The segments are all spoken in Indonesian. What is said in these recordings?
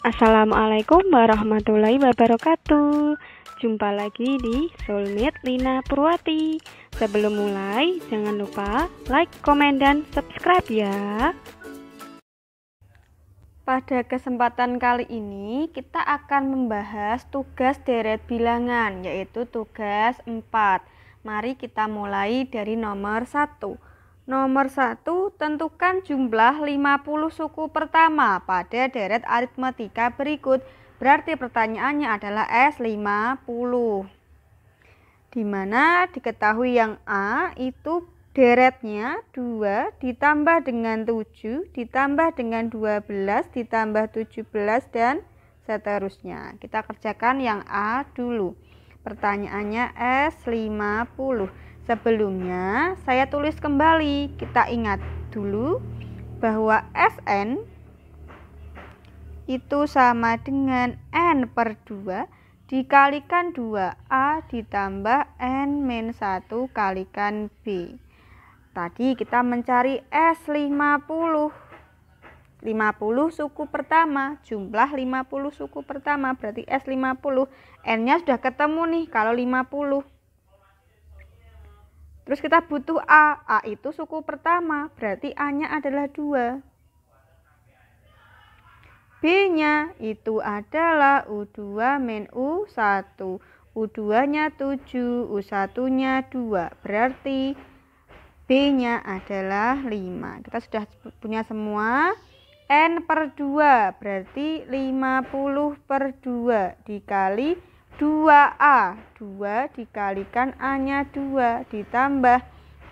Assalamualaikum warahmatullahi wabarakatuh. Jumpa lagi di Soulmate Lina Purwati. Sebelum mulai, jangan lupa like, komen, dan subscribe ya. Pada kesempatan kali ini, kita akan membahas tugas deret bilangan, yaitu tugas 4. Mari kita mulai dari nomor 1. Nomor 1, tentukan jumlah 50 suku pertama pada deret aritmetika berikut. Berarti pertanyaannya adalah S50. Di mana diketahui yang A itu deretnya 2 ditambah dengan 7 ditambah dengan 12 ditambah 17 dan seterusnya. Kita kerjakan yang A dulu. Pertanyaannya S50. Sebelumnya, saya tulis kembali. Kita ingat dulu bahwa Sn itu sama dengan N per 2 dikalikan 2A ditambah N min 1 kalikan B. Tadi kita mencari S50. 50 suku pertama, jumlah 50 suku pertama, berarti S50. N-nya sudah ketemu nih kalau 50. Terus kita butuh A. A itu suku pertama, berarti A-nya adalah 2. B-nya itu adalah U2 min U1. U2-nya 7, U1-nya 2. Berarti B-nya adalah 5. Kita sudah punya semua. N per 2 berarti 50 per 2 dikali 2. 2A 2 dikalikan A nya 2 ditambah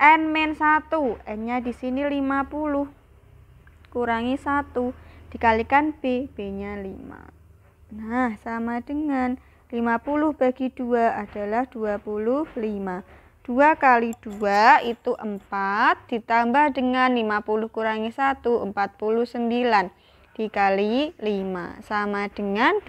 N min 1 N nya di sini 50 kurangi 1 dikalikan B B nya 5 nah sama dengan 50 bagi 2 adalah 25 2 kali 2 itu 4 ditambah dengan 50 kurangi 1 49 dikali 5 sama dengan 25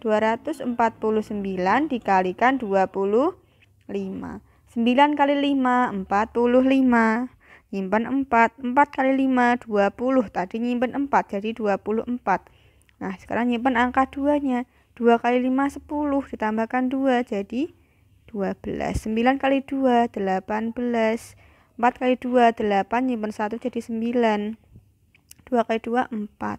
249 dikalikan 25. 9 kali 5 45. Nyimpen 4, 4 kali 5 20. Tadi nyimpen 4 jadi 24. Nah, sekarang nyimpen angka 2-nya. 2 kali 5 10 ditambahkan 2 jadi 12. 9 kali 2 18. 4 kali 2 8 nyimpen 1 jadi 9. 2 kali 2 4.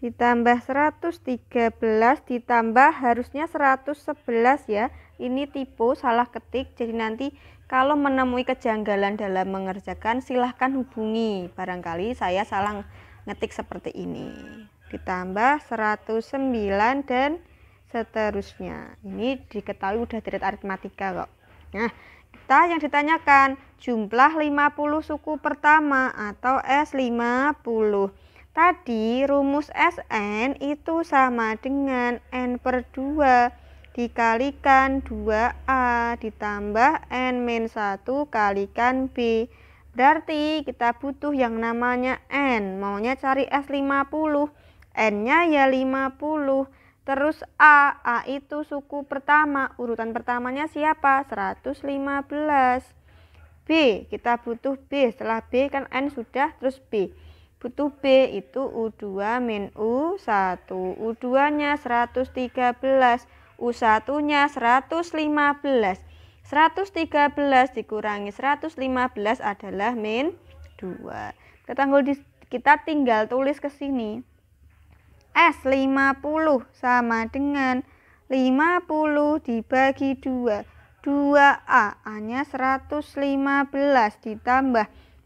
ditambah 113 ditambah harusnya 111 ya ini tipu salah ketik jadi nanti kalau menemui kejanggalan dalam mengerjakan silahkan hubungi barangkali saya salah ngetik seperti ini ditambah 109 dan seterusnya ini diketahui udah deret aritmatika kok nah kita yang ditanyakan jumlah 50 suku pertama atau S50 Tadi rumus Sn itu sama dengan N per 2 dikalikan 2A ditambah N min 1 kalikan B. Berarti kita butuh yang namanya N. Maunya cari S50. N-nya ya 50. Terus A, A itu suku pertama. Urutan pertamanya siapa? 115. B, kita butuh B. Setelah B kan N sudah, terus B. Butuh B itu U2 min U1. U2-nya 113, U1-nya 115. 113 dikurangi 115 adalah min 2. Kita tinggal, di, kita tinggal tulis ke sini. S 50 sama dengan 50 dibagi 2. 2A A-nya 115 ditambah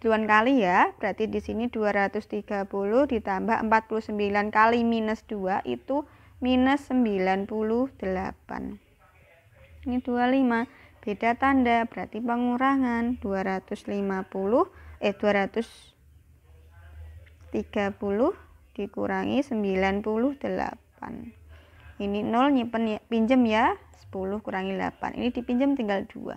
duluan kali ya. Berarti di sini 230 ditambah 49 kali minus 2 itu minus 98. Ini 25. Beda tanda berarti pengurangan 250 eh 230 dikurangi 98. Ini 0 nyimpen pinjem ya, 10 kurangi 8. Ini dipinjam tinggal 2.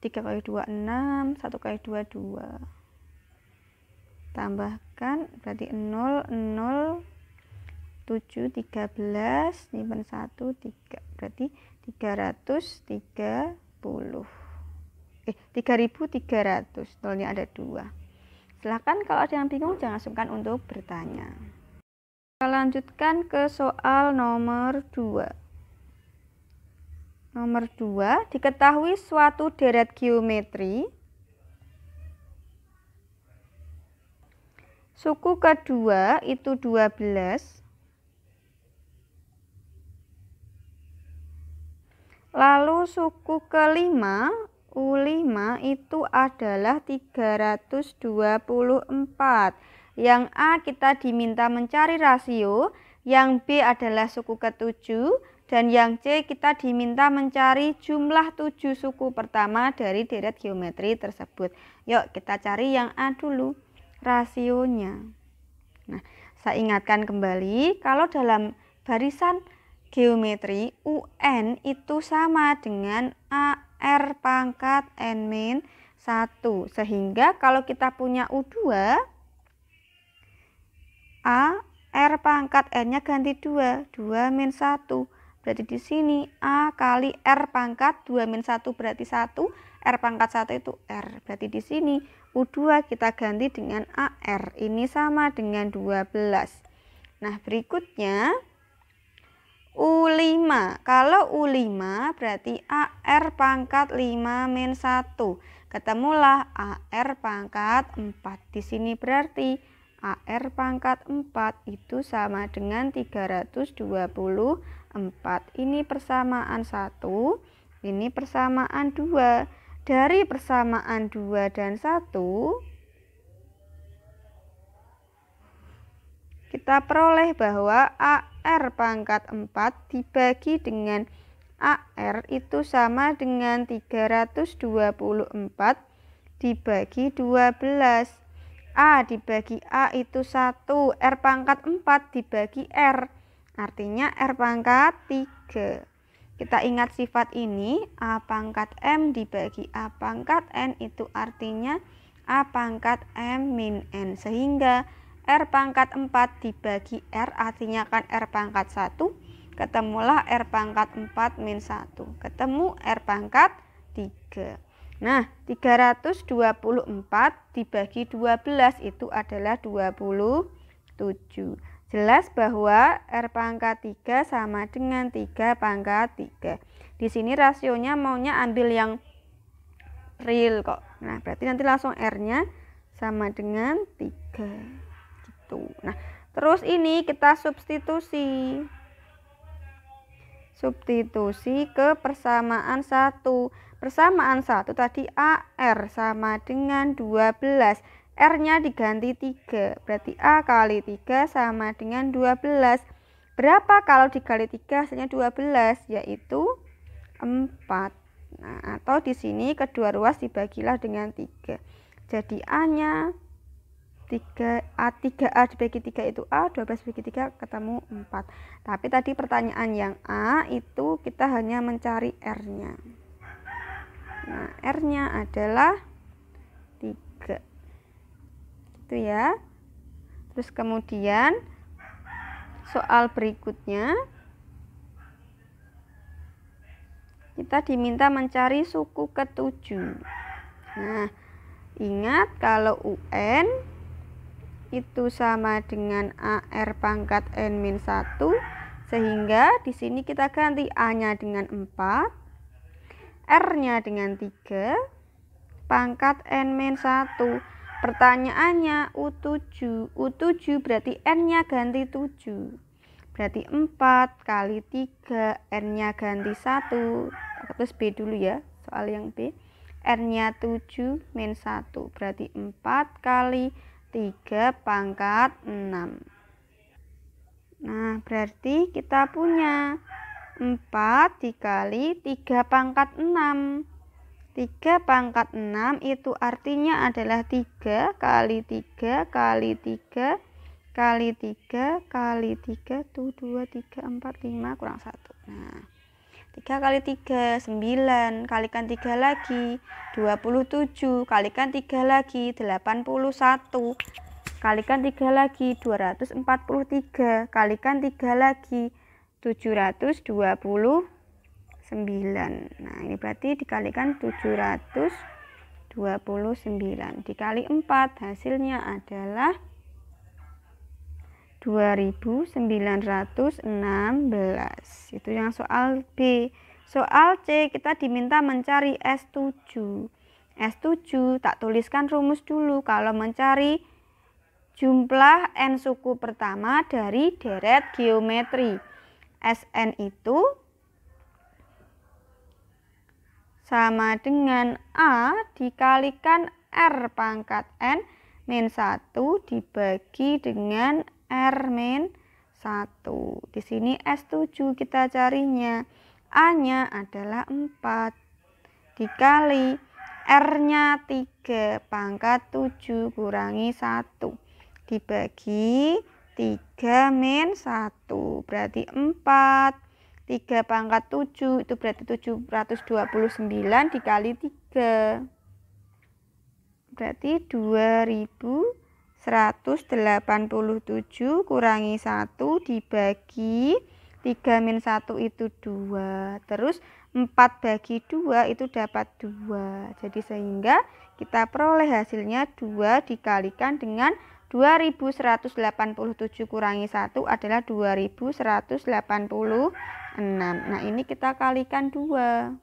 3 kali 2 6 1 kali 2 2 tambahkan berarti 0 0 7 13 nyimpen 1 3 berarti 330 eh 3300 nolnya ada 2 silahkan kalau ada yang bingung jangan sungkan untuk bertanya kita lanjutkan ke soal nomor 2 Nomor 2, diketahui suatu deret geometri. Suku kedua itu 12. Lalu suku kelima, U5 itu adalah 324. Yang A kita diminta mencari rasio, yang B adalah suku ketujuh, dan yang C kita diminta mencari jumlah tujuh suku pertama dari deret geometri tersebut. Yuk kita cari yang A dulu, rasionya. Nah, saya ingatkan kembali kalau dalam barisan geometri UN itu sama dengan AR pangkat N min 1. Sehingga kalau kita punya U2 ar pangkat N-nya ganti 2, 2 min 1 Berarti di sini A kali R pangkat 2 min 1 berarti 1. R pangkat 1 itu R. Berarti di sini U2 kita ganti dengan AR. Ini sama dengan 12. Nah, berikutnya U5. Kalau U5 berarti AR pangkat 5 min 1. Ketemulah AR pangkat 4. Di sini berarti AR pangkat 4 itu sama dengan 320 4. Ini persamaan 1, ini persamaan 2. Dari persamaan 2 dan 1 kita peroleh bahwa AR pangkat 4 dibagi dengan AR itu sama dengan 324 dibagi 12. A dibagi A itu 1, R pangkat 4 dibagi R Artinya R pangkat 3. Kita ingat sifat ini, A pangkat M dibagi A pangkat N itu artinya A pangkat M min N. Sehingga R pangkat 4 dibagi R artinya kan R pangkat 1. Ketemulah R pangkat 4 min 1. Ketemu R pangkat 3. Nah, 324 dibagi 12 itu adalah 27. Jelas bahwa R pangkat 3 sama dengan 3 pangkat 3. Di sini rasionya maunya ambil yang real kok. Nah, berarti nanti langsung R-nya sama dengan 3. Gitu. Nah, terus ini kita substitusi. Substitusi ke persamaan 1. Persamaan 1 tadi AR sama dengan 12 R-nya diganti 3. Berarti A kali 3 sama dengan 12. Berapa kalau dikali 3 hasilnya 12? Yaitu 4. Nah, atau di sini kedua ruas dibagilah dengan 3. Jadi A-nya 3 A 3A dibagi 3 itu A, 12 dibagi 3 ketemu 4. Tapi tadi pertanyaan yang A itu kita hanya mencari R-nya. Nah, R-nya adalah itu ya terus kemudian soal berikutnya kita diminta mencari suku ketujuh nah ingat kalau UN itu sama dengan AR pangkat N 1 sehingga di sini kita ganti A-nya dengan 4 R-nya dengan 3 pangkat N-1 Pertanyaannya U7, U7 berarti N-nya ganti 7. Berarti 4 kali 3, N-nya ganti 1. Aku tulis B dulu ya, soal yang B. R-nya 7 min 1 berarti 4 kali 3 pangkat 6 nah berarti kita punya 4 dikali 3 pangkat 6 3 pangkat 6 itu artinya adalah 3 kali 3 kali 3 kali 3 kali 3 itu 2 3 4 5 kurang 1 nah 3 kali 3 9 kalikan 3 lagi 27 kalikan 3 lagi 81 kalikan 3 lagi 243 kalikan 3 lagi 720 9 nah ini berarti dikalikan 729 dikali 4 hasilnya adalah 2916 itu yang soal B soal C kita diminta mencari S7 S7 tak tuliskan rumus dulu kalau mencari jumlah N suku pertama dari deret geometri. Sn itu sama dengan A dikalikan R pangkat N min 1 dibagi dengan R min 1. Di sini S7 kita carinya. A-nya adalah 4 dikali R-nya 3 pangkat 7 kurangi 1 dibagi 3 min 1 berarti 4 3 pangkat 7 itu berarti 729 dikali 3 berarti 2187 kurangi 1 dibagi 3 min 1 itu 2 terus 4 bagi 2 itu dapat 2 jadi sehingga kita peroleh hasilnya 2 dikalikan dengan 2187 kurangi 1 adalah 2187 6. Nah, ini kita kalikan 2.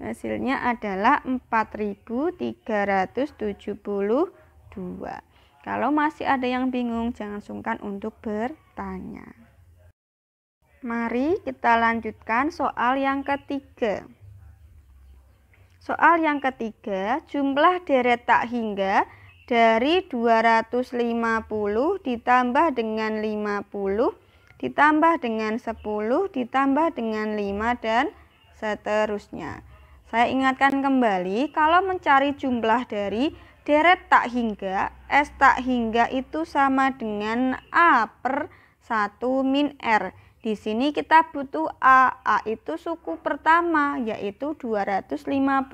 Hasilnya adalah 4372. Kalau masih ada yang bingung, jangan sungkan untuk bertanya. Mari kita lanjutkan soal yang ketiga. Soal yang ketiga, jumlah deret tak hingga dari 250 ditambah dengan 50 ditambah dengan 10 ditambah dengan 5 dan seterusnya. Saya ingatkan kembali kalau mencari jumlah dari deret tak hingga S tak hingga itu sama dengan A per 1 min R. Di sini kita butuh A. A itu suku pertama yaitu 250.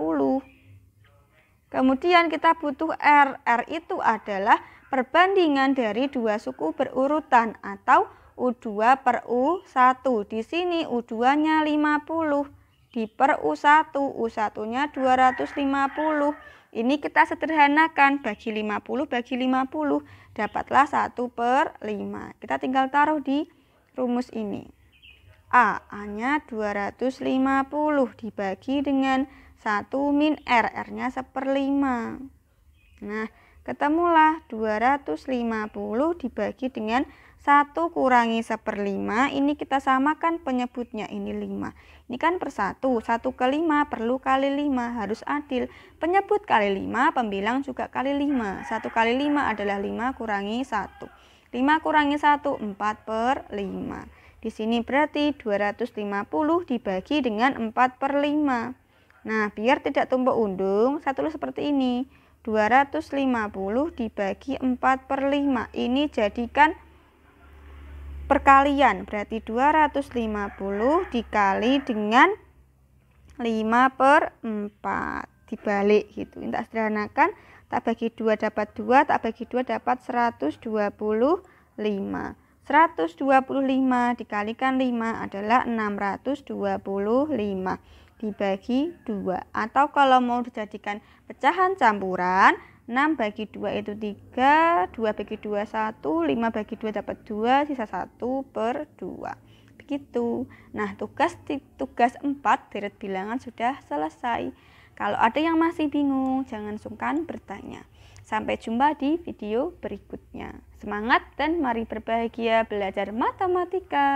Kemudian kita butuh R. R itu adalah perbandingan dari dua suku berurutan atau U2 per U1. Di sini U2-nya 50, di per U1, U1-nya 250. Ini kita sederhanakan, bagi 50 bagi 50, dapatlah 1 per 5. Kita tinggal taruh di rumus ini. A, A-nya 250 dibagi dengan 1 min R, R-nya 1 per 5. Nah, ketemulah 250 dibagi dengan 1 kurangi 1 per 5. Ini kita samakan penyebutnya, ini 5. Ini kan per 1, 1 ke 5 perlu kali 5, harus adil. Penyebut kali 5, pembilang juga kali 5. 1 kali 5 adalah 5 kurangi 1. 5 kurangi 1, 4 per 5. Di sini berarti 250 dibagi dengan 4 per 5. Nah, biar tidak tumpuk undung, saya tulis seperti ini. 250 dibagi 4 per 5. Ini jadikan perkalian. Berarti 250 dikali dengan 5 per 4. Dibalik gitu. Ini tak sederhanakan. Tak bagi 2 dapat 2, tak bagi 2 dapat 125. 125 dikalikan 5 adalah 625 dibagi 2 atau kalau mau dijadikan pecahan campuran 6 bagi 2 itu 3 2 bagi 2 1 5 bagi 2 dapat 2 sisa 1 per 2 begitu nah tugas tugas 4 deret bilangan sudah selesai kalau ada yang masih bingung jangan sungkan bertanya sampai jumpa di video berikutnya semangat dan mari berbahagia belajar matematika